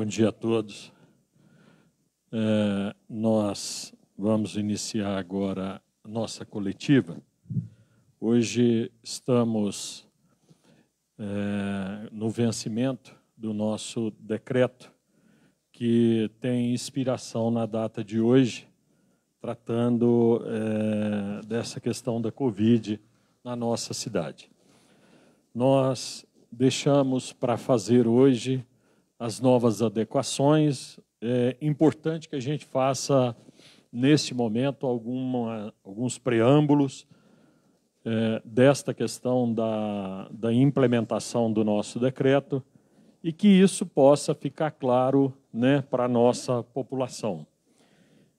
Bom dia a todos. É, nós vamos iniciar agora a nossa coletiva. Hoje estamos é, no vencimento do nosso decreto, que tem inspiração na data de hoje, tratando é, dessa questão da Covid na nossa cidade. Nós deixamos para fazer hoje as novas adequações. É importante que a gente faça, neste momento, alguma, alguns preâmbulos é, desta questão da, da implementação do nosso decreto e que isso possa ficar claro né, para a nossa população.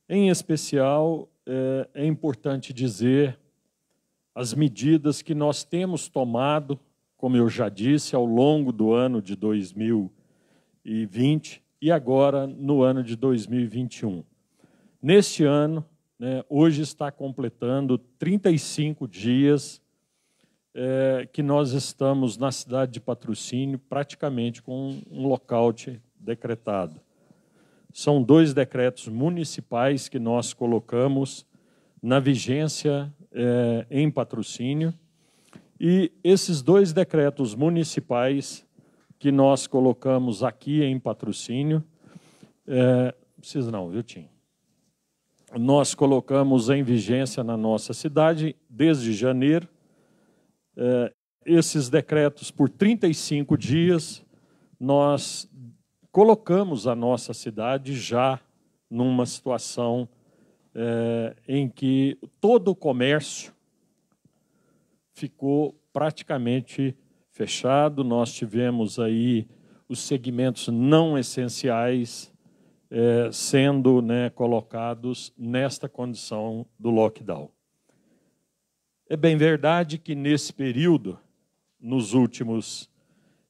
Em especial, é, é importante dizer as medidas que nós temos tomado, como eu já disse, ao longo do ano de 2020 2020 e agora no ano de 2021. Neste ano, né, hoje está completando 35 dias é, que nós estamos na cidade de Patrocínio, praticamente com um lockout decretado. São dois decretos municipais que nós colocamos na vigência é, em patrocínio, e esses dois decretos municipais que nós colocamos aqui em patrocínio. É, precisa não, viu, Tim? Nós colocamos em vigência na nossa cidade, desde janeiro, é, esses decretos por 35 dias, nós colocamos a nossa cidade já numa situação é, em que todo o comércio ficou praticamente fechado, nós tivemos aí os segmentos não essenciais eh, sendo né, colocados nesta condição do lockdown. É bem verdade que nesse período, nos últimos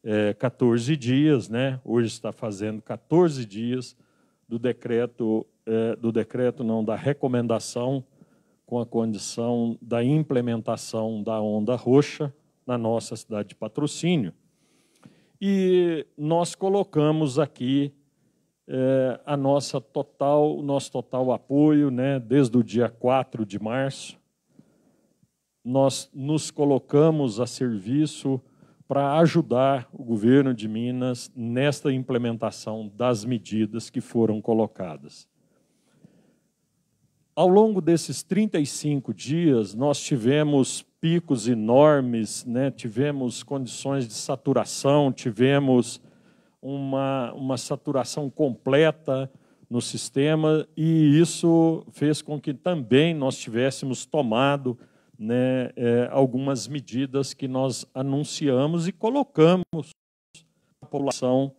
eh, 14 dias, né, hoje está fazendo 14 dias do decreto, eh, do decreto não, da recomendação com a condição da implementação da onda roxa, na nossa cidade de patrocínio. E nós colocamos aqui é, a nossa total, o nosso total apoio, né? desde o dia 4 de março. Nós nos colocamos a serviço para ajudar o governo de Minas nesta implementação das medidas que foram colocadas. Ao longo desses 35 dias, nós tivemos picos enormes, né? tivemos condições de saturação, tivemos uma, uma saturação completa no sistema, e isso fez com que também nós tivéssemos tomado né, é, algumas medidas que nós anunciamos e colocamos a população,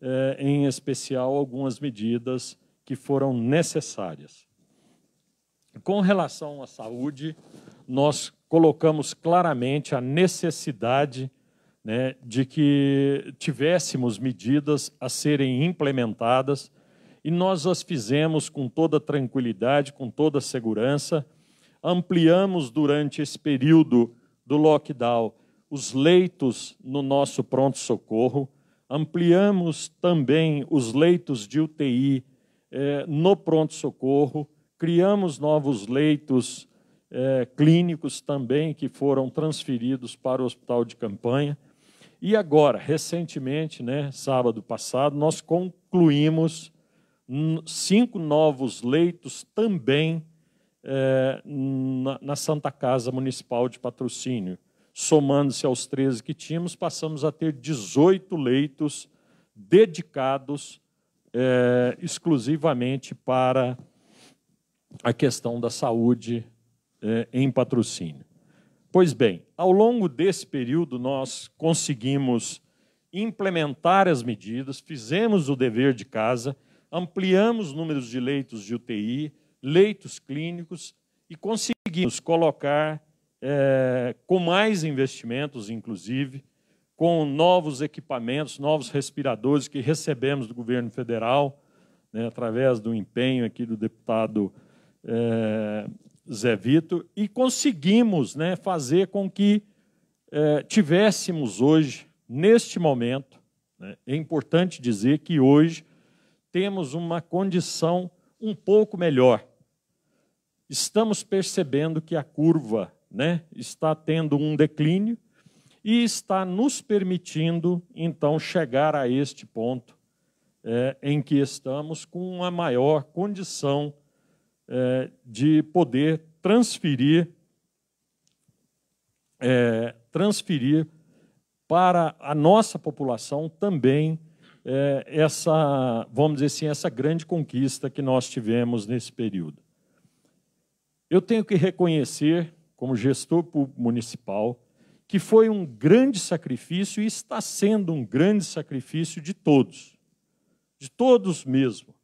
é, em especial algumas medidas que foram necessárias. Com relação à saúde, nós colocamos claramente a necessidade né, de que tivéssemos medidas a serem implementadas e nós as fizemos com toda tranquilidade, com toda segurança. Ampliamos durante esse período do lockdown os leitos no nosso pronto-socorro, ampliamos também os leitos de UTI eh, no pronto-socorro criamos novos leitos é, clínicos também que foram transferidos para o hospital de campanha. E agora, recentemente, né, sábado passado, nós concluímos cinco novos leitos também é, na, na Santa Casa Municipal de Patrocínio. Somando-se aos 13 que tínhamos, passamos a ter 18 leitos dedicados é, exclusivamente para a questão da saúde eh, em patrocínio. Pois bem, ao longo desse período, nós conseguimos implementar as medidas, fizemos o dever de casa, ampliamos números de leitos de UTI, leitos clínicos e conseguimos colocar, é, com mais investimentos, inclusive, com novos equipamentos, novos respiradores que recebemos do governo federal, né, através do empenho aqui do deputado é, Zé Vitor, e conseguimos né, fazer com que é, tivéssemos hoje, neste momento, né, é importante dizer que hoje temos uma condição um pouco melhor. Estamos percebendo que a curva né, está tendo um declínio e está nos permitindo, então, chegar a este ponto é, em que estamos com uma maior condição é, de poder transferir, é, transferir para a nossa população também é, essa, vamos dizer assim, essa grande conquista que nós tivemos nesse período. Eu tenho que reconhecer, como gestor municipal, que foi um grande sacrifício e está sendo um grande sacrifício de todos, de todos mesmo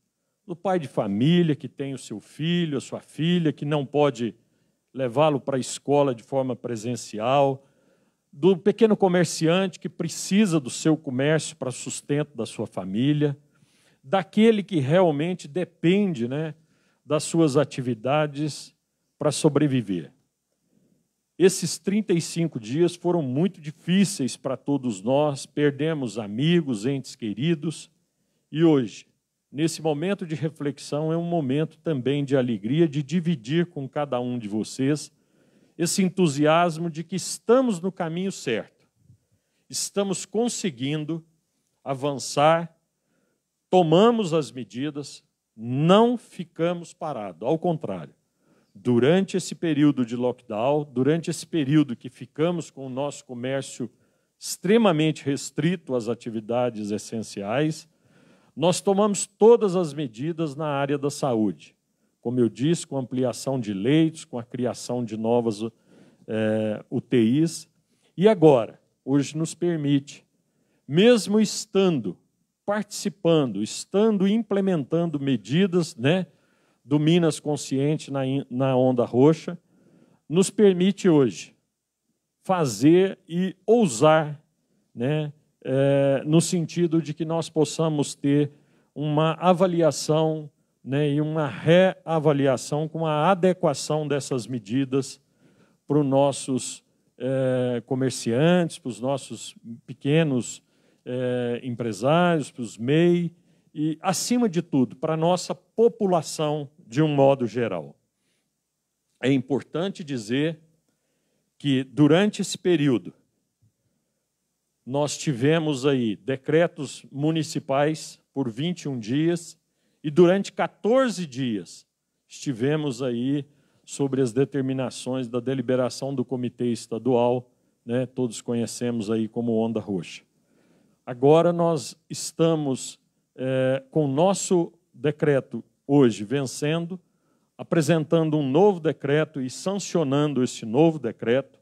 do pai de família que tem o seu filho, a sua filha, que não pode levá-lo para a escola de forma presencial, do pequeno comerciante que precisa do seu comércio para sustento da sua família, daquele que realmente depende né, das suas atividades para sobreviver. Esses 35 dias foram muito difíceis para todos nós, perdemos amigos, entes queridos, e hoje nesse momento de reflexão, é um momento também de alegria, de dividir com cada um de vocês esse entusiasmo de que estamos no caminho certo, estamos conseguindo avançar, tomamos as medidas, não ficamos parados, ao contrário. Durante esse período de lockdown, durante esse período que ficamos com o nosso comércio extremamente restrito às atividades essenciais, nós tomamos todas as medidas na área da saúde, como eu disse, com ampliação de leitos, com a criação de novas é, eh, UTIs. E agora, hoje nos permite, mesmo estando participando, estando implementando medidas né, do Minas Consciente na, na Onda Roxa, nos permite hoje fazer e ousar né, é, no sentido de que nós possamos ter uma avaliação né, e uma reavaliação com a adequação dessas medidas para os nossos é, comerciantes, para os nossos pequenos é, empresários, para os MEI e, acima de tudo, para a nossa população de um modo geral. É importante dizer que, durante esse período, nós tivemos aí decretos municipais por 21 dias e durante 14 dias estivemos aí sobre as determinações da deliberação do Comitê Estadual, né, todos conhecemos aí como Onda Roxa. Agora nós estamos é, com o nosso decreto hoje vencendo, apresentando um novo decreto e sancionando esse novo decreto,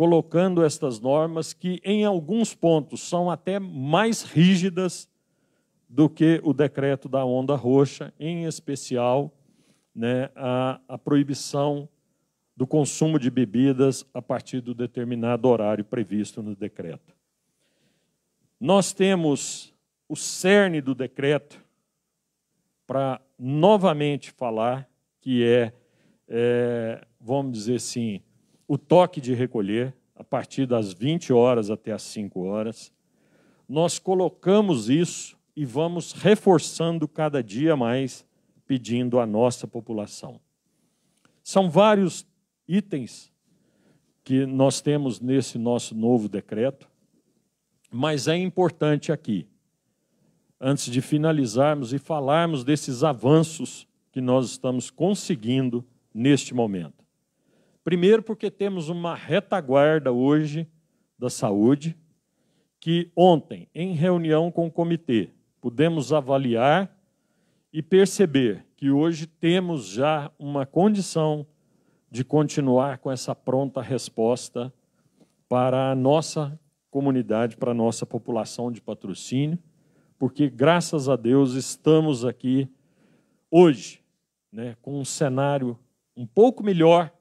colocando estas normas que, em alguns pontos, são até mais rígidas do que o decreto da onda roxa, em especial né, a, a proibição do consumo de bebidas a partir do determinado horário previsto no decreto. Nós temos o cerne do decreto para novamente falar, que é, é vamos dizer assim, o toque de recolher, a partir das 20 horas até as 5 horas. Nós colocamos isso e vamos reforçando cada dia mais, pedindo à nossa população. São vários itens que nós temos nesse nosso novo decreto, mas é importante aqui, antes de finalizarmos e falarmos desses avanços que nós estamos conseguindo neste momento. Primeiro, porque temos uma retaguarda hoje da saúde, que ontem, em reunião com o comitê, pudemos avaliar e perceber que hoje temos já uma condição de continuar com essa pronta resposta para a nossa comunidade, para a nossa população de patrocínio, porque graças a Deus estamos aqui hoje, né, com um cenário um pouco melhor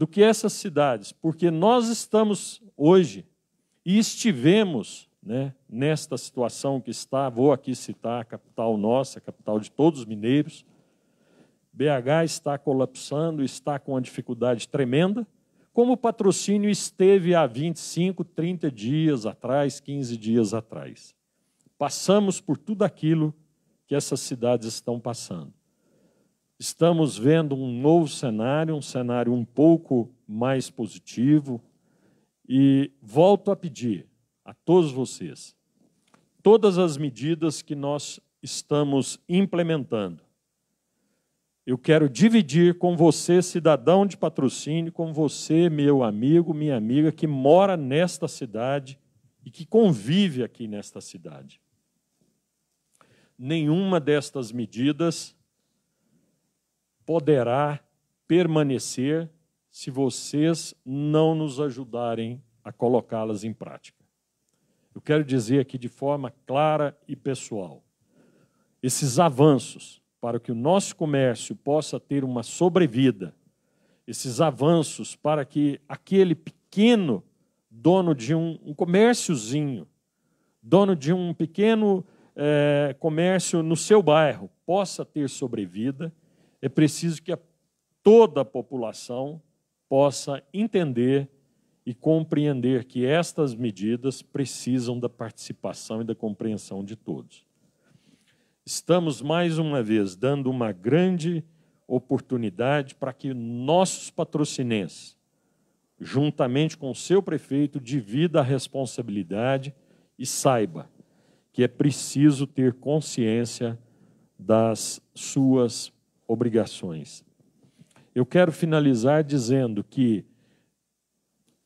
do que essas cidades, porque nós estamos hoje e estivemos né, nesta situação que está, vou aqui citar a capital nossa, a capital de todos os mineiros. BH está colapsando, está com uma dificuldade tremenda, como o patrocínio esteve há 25, 30 dias atrás, 15 dias atrás. Passamos por tudo aquilo que essas cidades estão passando. Estamos vendo um novo cenário, um cenário um pouco mais positivo. E volto a pedir a todos vocês, todas as medidas que nós estamos implementando, eu quero dividir com você, cidadão de patrocínio, com você, meu amigo, minha amiga, que mora nesta cidade e que convive aqui nesta cidade. Nenhuma destas medidas poderá permanecer se vocês não nos ajudarem a colocá-las em prática. Eu quero dizer aqui de forma clara e pessoal: esses avanços para que o nosso comércio possa ter uma sobrevida, esses avanços para que aquele pequeno dono de um, um comérciozinho, dono de um pequeno é, comércio no seu bairro, possa ter sobrevida, é preciso que toda a população possa entender e compreender que estas medidas precisam da participação e da compreensão de todos. Estamos mais uma vez dando uma grande oportunidade para que nossos patrocinenses, juntamente com o seu prefeito, divida a responsabilidade e saiba que é preciso ter consciência das suas obrigações. Eu quero finalizar dizendo que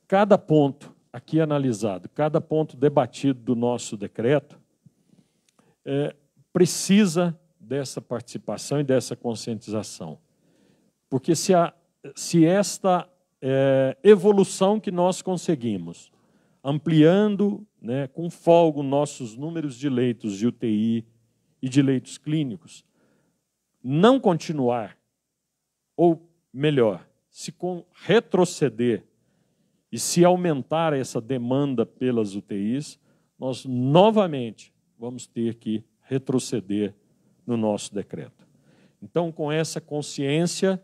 cada ponto aqui analisado, cada ponto debatido do nosso decreto, é, precisa dessa participação e dessa conscientização. Porque se, a, se esta é, evolução que nós conseguimos, ampliando né, com folgo nossos números de leitos de UTI e de leitos clínicos, não continuar, ou melhor, se retroceder e se aumentar essa demanda pelas UTIs, nós novamente vamos ter que retroceder no nosso decreto. Então, com essa consciência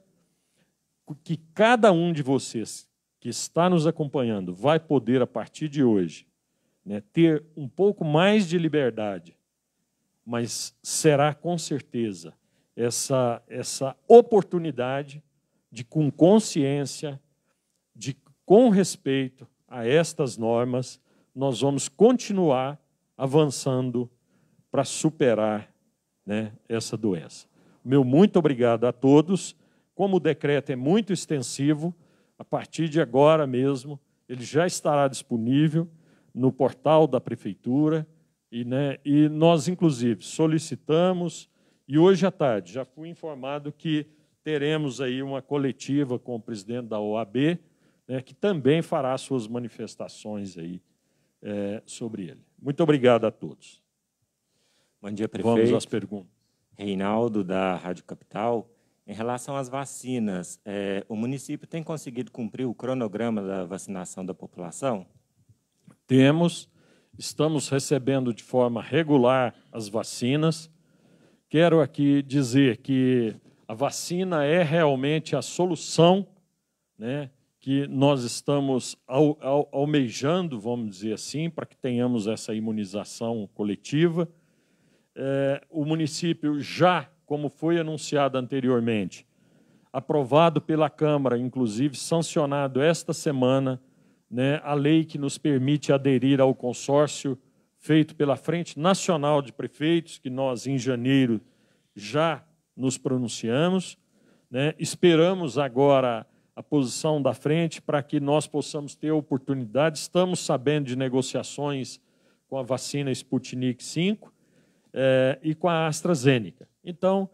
que cada um de vocês que está nos acompanhando vai poder, a partir de hoje, né, ter um pouco mais de liberdade, mas será com certeza essa, essa oportunidade de, com consciência, de com respeito a estas normas, nós vamos continuar avançando para superar né, essa doença. Meu muito obrigado a todos. Como o decreto é muito extensivo, a partir de agora mesmo, ele já estará disponível no portal da Prefeitura. E, né, e nós, inclusive, solicitamos e hoje à tarde já fui informado que teremos aí uma coletiva com o presidente da OAB, né, que também fará suas manifestações aí é, sobre ele. Muito obrigado a todos. Bom dia, prefeito. Vamos às perguntas. Reinaldo, da Rádio Capital. Em relação às vacinas, é, o município tem conseguido cumprir o cronograma da vacinação da população? Temos. Estamos recebendo de forma regular as vacinas. Quero aqui dizer que a vacina é realmente a solução né, que nós estamos al, al, almejando, vamos dizer assim, para que tenhamos essa imunização coletiva. É, o município já, como foi anunciado anteriormente, aprovado pela Câmara, inclusive sancionado esta semana, né, a lei que nos permite aderir ao consórcio feito pela Frente Nacional de Prefeitos, que nós, em janeiro, já nos pronunciamos. Né? Esperamos agora a posição da frente para que nós possamos ter oportunidade. Estamos sabendo de negociações com a vacina Sputnik 5 é, e com a AstraZeneca. Então,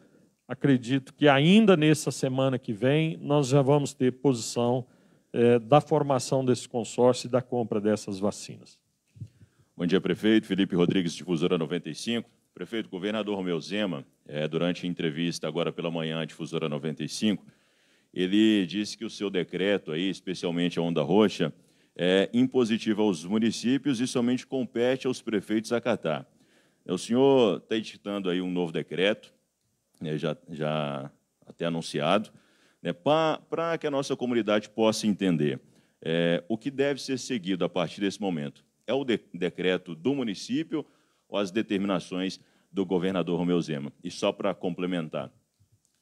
acredito que ainda nessa semana que vem nós já vamos ter posição é, da formação desse consórcio e da compra dessas vacinas. Bom dia, prefeito. Felipe Rodrigues, Difusora 95. Prefeito, governador Romeu Zema, é, durante a entrevista agora pela manhã Difusora 95, ele disse que o seu decreto, aí, especialmente a Onda Roxa, é impositivo aos municípios e somente compete aos prefeitos acatar. É, o senhor está editando aí um novo decreto, né, já, já até anunciado, né, para que a nossa comunidade possa entender é, o que deve ser seguido a partir desse momento é o de decreto do município ou as determinações do governador Romeu Zema. E só para complementar,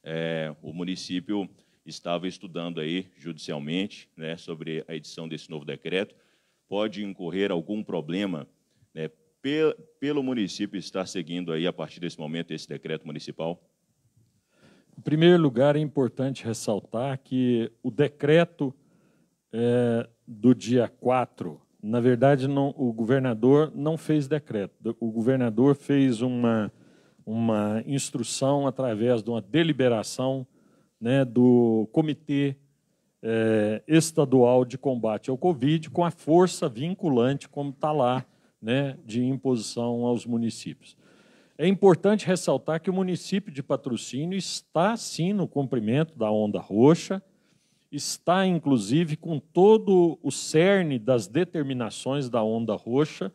é, o município estava estudando aí judicialmente né, sobre a edição desse novo decreto. Pode incorrer algum problema né, pelo município estar seguindo aí a partir desse momento esse decreto municipal? Em primeiro lugar, é importante ressaltar que o decreto é, do dia 4 na verdade, não, o governador não fez decreto. O governador fez uma, uma instrução através de uma deliberação né, do Comitê é, Estadual de Combate ao Covid, com a força vinculante, como está lá, né, de imposição aos municípios. É importante ressaltar que o município de patrocínio está, sim, no cumprimento da onda roxa, está inclusive com todo o cerne das determinações da onda roxa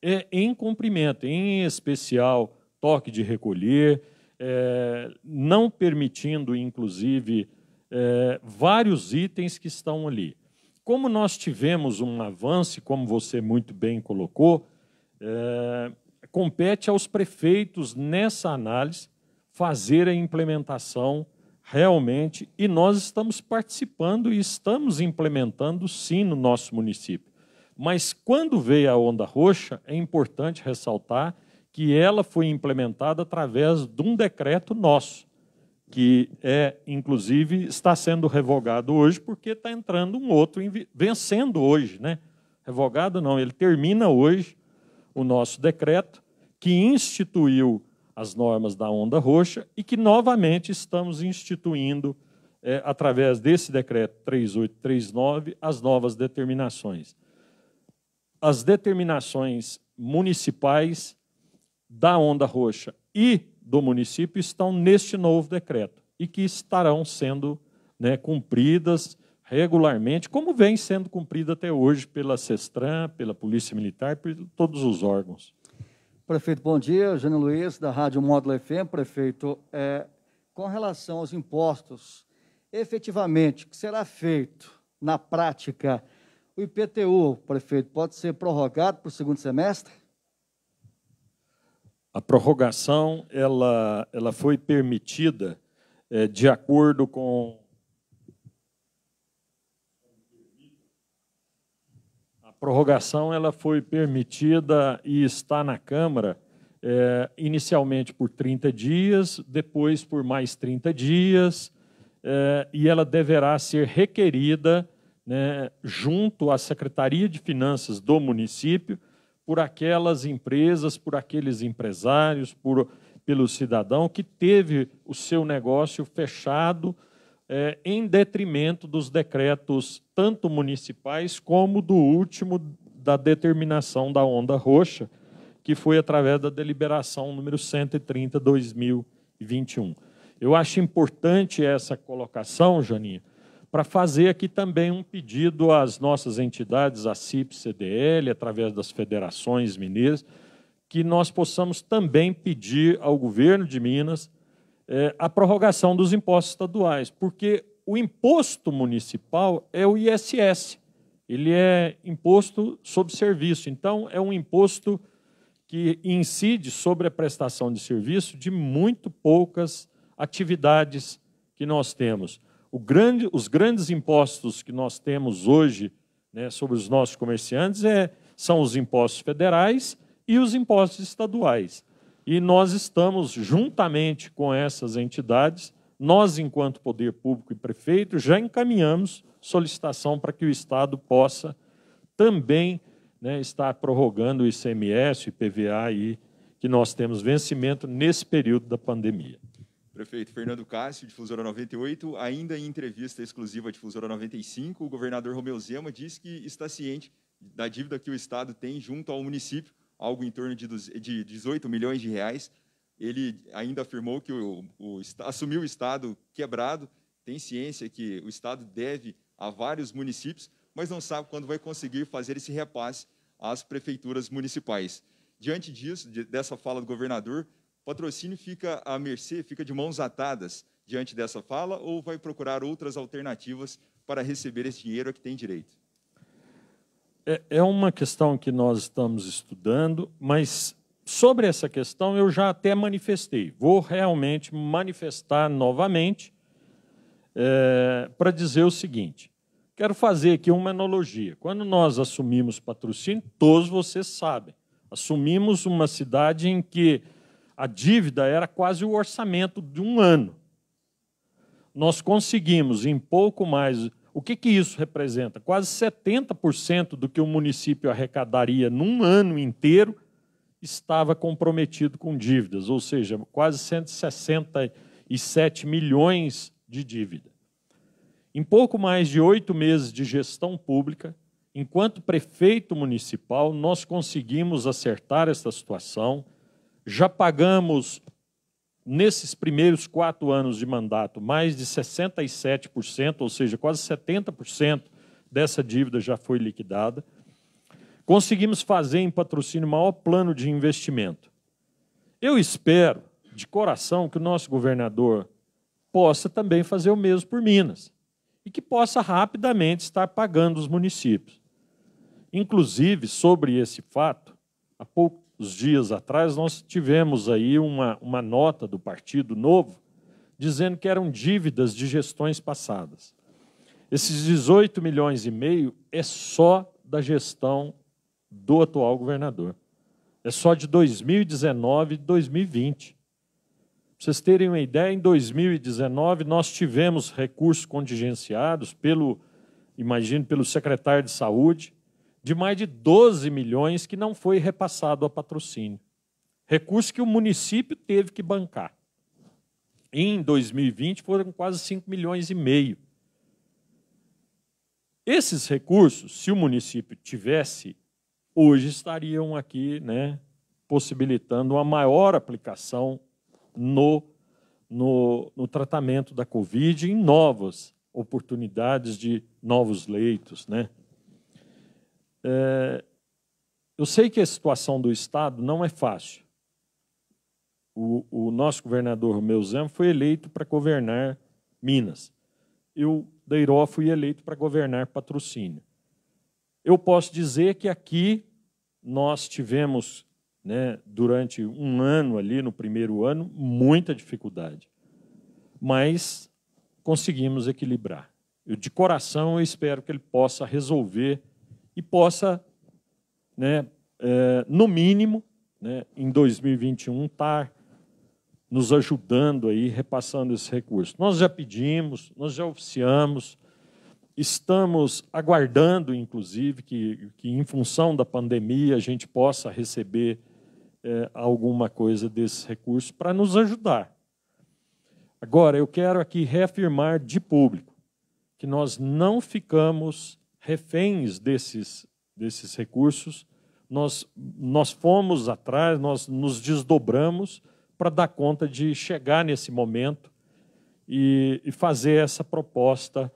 é, em cumprimento, em especial toque de recolher, é, não permitindo inclusive é, vários itens que estão ali. Como nós tivemos um avanço, como você muito bem colocou, é, compete aos prefeitos nessa análise fazer a implementação realmente, e nós estamos participando e estamos implementando sim no nosso município. Mas quando veio a onda roxa, é importante ressaltar que ela foi implementada através de um decreto nosso, que é inclusive está sendo revogado hoje porque está entrando um outro vencendo hoje, né? Revogado não, ele termina hoje o nosso decreto que instituiu as normas da onda roxa e que novamente estamos instituindo, é, através desse decreto 3839, as novas determinações. As determinações municipais da onda roxa e do município estão neste novo decreto e que estarão sendo né, cumpridas regularmente, como vem sendo cumprida até hoje pela Cestran, pela Polícia Militar, por todos os órgãos. Prefeito, bom dia. Jânio Luiz, da Rádio Módulo FM. Prefeito, é, com relação aos impostos, efetivamente, o que será feito na prática? O IPTU, prefeito, pode ser prorrogado para o segundo semestre? A prorrogação ela, ela foi permitida é, de acordo com prorrogação ela foi permitida e está na Câmara é, inicialmente por 30 dias, depois por mais 30 dias, é, e ela deverá ser requerida né, junto à Secretaria de Finanças do município por aquelas empresas, por aqueles empresários, por, pelo cidadão que teve o seu negócio fechado é, em detrimento dos decretos tanto municipais como do último da determinação da onda roxa, que foi através da deliberação número 130 2021. Eu acho importante essa colocação, Janinha, para fazer aqui também um pedido às nossas entidades, a CIP, CDL, através das federações mineiras, que nós possamos também pedir ao governo de Minas é, a prorrogação dos impostos estaduais, porque o imposto municipal é o ISS, ele é imposto sobre serviço, então é um imposto que incide sobre a prestação de serviço de muito poucas atividades que nós temos. Grande, os grandes impostos que nós temos hoje né, sobre os nossos comerciantes é, são os impostos federais e os impostos estaduais. E nós estamos, juntamente com essas entidades, nós, enquanto poder público e prefeito, já encaminhamos solicitação para que o Estado possa também né, estar prorrogando o ICMS, o IPVA, e que nós temos vencimento nesse período da pandemia. Prefeito Fernando Cássio, Difusora 98, ainda em entrevista exclusiva à Difusora 95, o governador Romeu Zema disse que está ciente da dívida que o Estado tem junto ao município algo em torno de, 18 milhões de reais. Ele ainda afirmou que o, o, assumiu o Estado quebrado, tem ciência que o Estado deve a vários municípios, mas não sabe quando vai conseguir fazer esse repasse às prefeituras municipais. Diante disso, de, dessa fala do governador, patrocínio fica à mercê, fica de mãos atadas diante dessa fala ou vai procurar outras alternativas para receber esse dinheiro a que tem direito? É, é uma questão que nós estamos estudando, mas sobre essa questão eu já até manifestei. Vou realmente manifestar novamente é, para dizer o seguinte: quero fazer aqui uma analogia. Quando nós assumimos patrocínio, todos vocês sabem, assumimos uma cidade em que a dívida era quase o orçamento de um ano. Nós conseguimos, em pouco mais o que, que isso representa? Quase 70% do que o município arrecadaria num ano inteiro estava comprometido com dívidas, ou seja, quase 167 milhões de dívida. Em pouco mais de oito meses de gestão pública, enquanto prefeito municipal, nós conseguimos acertar essa situação. Já pagamos nesses primeiros quatro anos de mandato, mais de 67%, ou seja, quase 70% dessa dívida já foi liquidada. Conseguimos fazer em patrocínio o maior plano de investimento. Eu espero, de coração, que o nosso governador possa também fazer o mesmo por Minas e que possa rapidamente estar pagando os municípios. Inclusive, sobre esse fato, há pouco dias atrás, nós tivemos aí uma, uma nota do Partido Novo dizendo que eram dívidas de gestões passadas. Esses 18 milhões e meio é só da gestão do atual governador. É só de 2019 e 2020. Para vocês terem uma ideia, em 2019 nós tivemos recursos contingenciados pelo, imagino, pelo secretário de saúde, de mais de 12 milhões que não foi repassado a patrocínio. Recurso que o município teve que bancar. Em 2020 foram quase 5 milhões e meio. Esses recursos, se o município tivesse, hoje estariam aqui, né, possibilitando uma maior aplicação no, no, no tratamento da Covid em novas oportunidades de novos leitos, né, é, eu sei que a situação do Estado não é fácil. O, o nosso governador Romeu Zema foi eleito para governar Minas. Eu, Deiró, fui eleito para governar patrocínio. Eu posso dizer que aqui nós tivemos, né, durante um ano ali, no primeiro ano, muita dificuldade. Mas conseguimos equilibrar. Eu, de coração, eu espero que ele possa resolver e possa, né, é, no mínimo, né, em 2021, estar tá nos ajudando aí, repassando esse recurso. Nós já pedimos, nós já oficiamos, estamos aguardando, inclusive, que, que em função da pandemia a gente possa receber é, alguma coisa desse recurso para nos ajudar. Agora, eu quero aqui reafirmar de público que nós não ficamos reféns desses, desses recursos, nós, nós fomos atrás, nós nos desdobramos para dar conta de chegar nesse momento e, e fazer essa proposta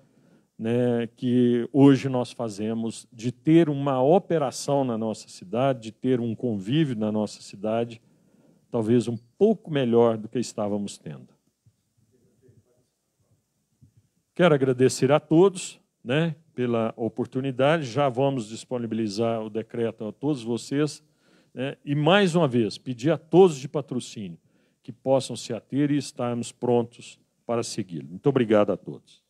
né, que hoje nós fazemos de ter uma operação na nossa cidade, de ter um convívio na nossa cidade, talvez um pouco melhor do que estávamos tendo. Quero agradecer a todos, né, pela oportunidade. Já vamos disponibilizar o decreto a todos vocês. Né? E, mais uma vez, pedir a todos de patrocínio que possam se ater e estarmos prontos para segui-lo. Muito obrigado a todos.